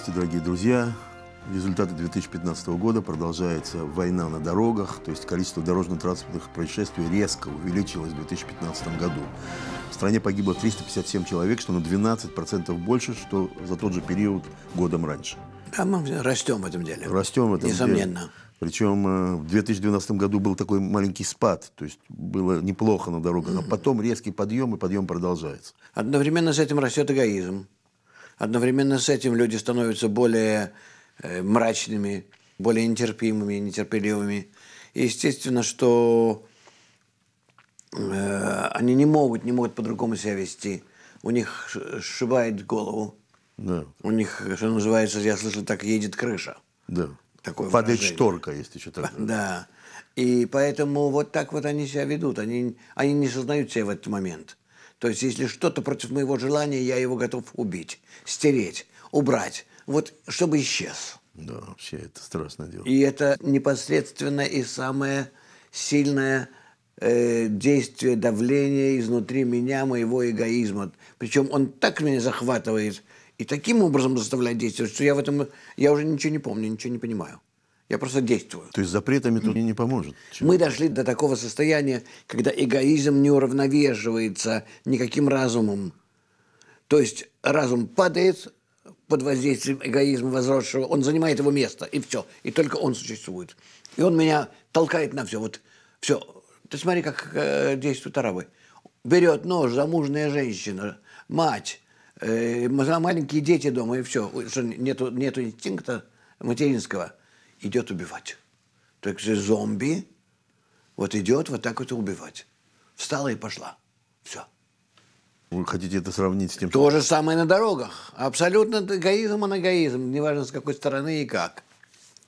Здравствуйте, дорогие друзья. Результаты 2015 года продолжается война на дорогах, то есть количество дорожно-транспортных происшествий резко увеличилось в 2015 году. В стране погибло 357 человек, что на 12% больше, что за тот же период годом раньше. Да, мы растем в этом деле. Растем в этом Несомненно. деле. Несомненно. Причем э, в 2012 году был такой маленький спад, то есть было неплохо на дорогах, а потом резкий подъем, и подъем продолжается. Одновременно с этим растет эгоизм. Одновременно с этим люди становятся более э, мрачными, более нетерпимыми, нетерпеливыми. И естественно, что э, они не могут, не могут по-другому себя вести. У них сшибает голову. Да. У них, что называется, я слышал, так едет крыша. Да. Такое Падает выражение. шторка, есть еще такое. Да. И поэтому вот так вот они себя ведут. Они, они не сознают себя в этот момент. То есть, если что-то против моего желания, я его готов убить, стереть, убрать. Вот чтобы исчез. Да, вообще это страшное дело. И это непосредственно и самое сильное э, действие давления изнутри меня, моего эгоизма. Причем он так меня захватывает и таким образом заставляет действовать, что я в этом я уже ничего не помню, ничего не понимаю я просто действую. То есть запретами тут мне не поможет? Чем? Мы дошли до такого состояния, когда эгоизм не уравновешивается никаким разумом. То есть разум падает под воздействием эгоизма возросшего, он занимает его место, и все. И только он существует. И он меня толкает на все. Вот все. Ты смотри, как э, действуют арабы. Берет нож, замужная женщина, мать, э, маленькие дети дома, и все. Что, нету, нету инстинкта материнского – идет убивать. Так же зомби вот идет вот так вот убивать. Встала и пошла. Все. Вы хотите это сравнить с тем, То же самое на дорогах. Абсолютно эгоизм и эгоизм. Неважно, с какой стороны и как.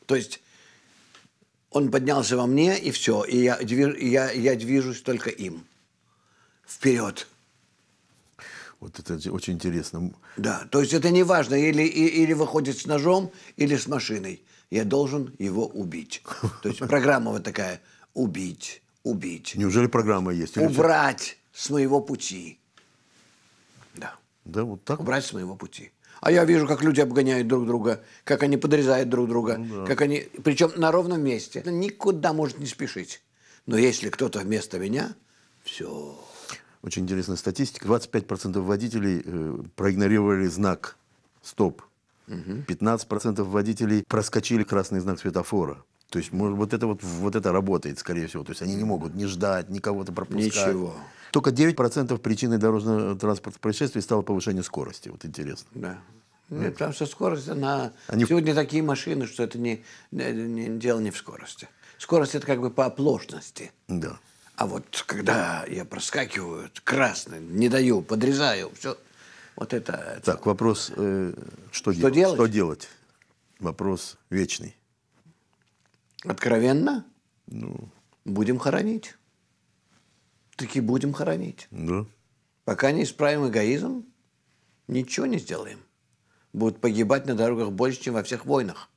То есть он поднялся во мне, и все. И я, я, я движусь только им. Вперед. Вот это очень интересно. Да, то есть это не важно, или, или выходит с ножом, или с машиной. Я должен его убить. То есть программа вот такая. Убить, убить. Неужели программа есть? Убрать с моего пути. Да. Да, вот так? Убрать с моего пути. А я вижу, как люди обгоняют друг друга, как они подрезают друг друга, ну, да. как они... Причем на ровном месте. Никуда может не спешить. Но если кто-то вместо меня, все очень интересная статистика, 25% водителей э, проигнорировали знак «стоп». Угу. 15% водителей проскочили красный знак светофора. То есть, может, вот это вот, вот это работает, скорее всего. То есть, они не могут не ждать, никого-то пропускать. Ничего. Только 9% причиной дорожно-транспортных э, происшествий стало повышение скорости. Вот интересно. Да. Ну, Нет, потому что скорость, она... Они... Сегодня такие машины, что это не, не, не дело не в скорости. Скорость – это как бы по оплошности. Да. А вот когда я проскакиваю, красный, не даю, подрезаю, все. Вот это... это... Так, вопрос, э, что, что делать? делать? Что делать? Вопрос вечный. Откровенно? Ну. Будем хоронить. Таки будем хоронить. Да. Пока не исправим эгоизм, ничего не сделаем. Будут погибать на дорогах больше, чем во всех войнах.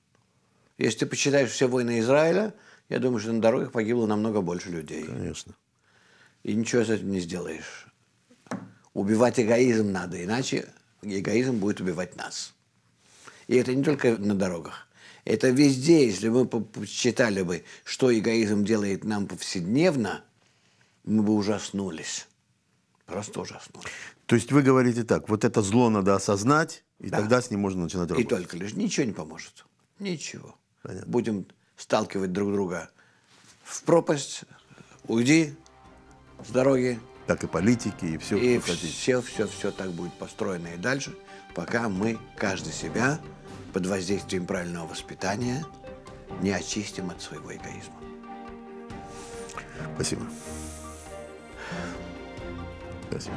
Если ты посчитаешь все войны Израиля – я думаю, что на дорогах погибло намного больше людей. Конечно. И ничего с этим не сделаешь. Убивать эгоизм надо, иначе эгоизм будет убивать нас. И это не только на дорогах. Это везде, если бы мы считали бы, что эгоизм делает нам повседневно, мы бы ужаснулись. Просто ужаснулись. То есть вы говорите так, вот это зло надо осознать, и да. тогда с ним можно начинать работать. И только лишь ничего не поможет. Ничего. Понятно. Будем сталкивать друг друга в пропасть, уйди с дороги. Так и политики, и все, и все, все, все, все так будет построено и дальше, пока мы, каждый себя, под воздействием правильного воспитания, не очистим от своего эгоизма. Спасибо. Спасибо.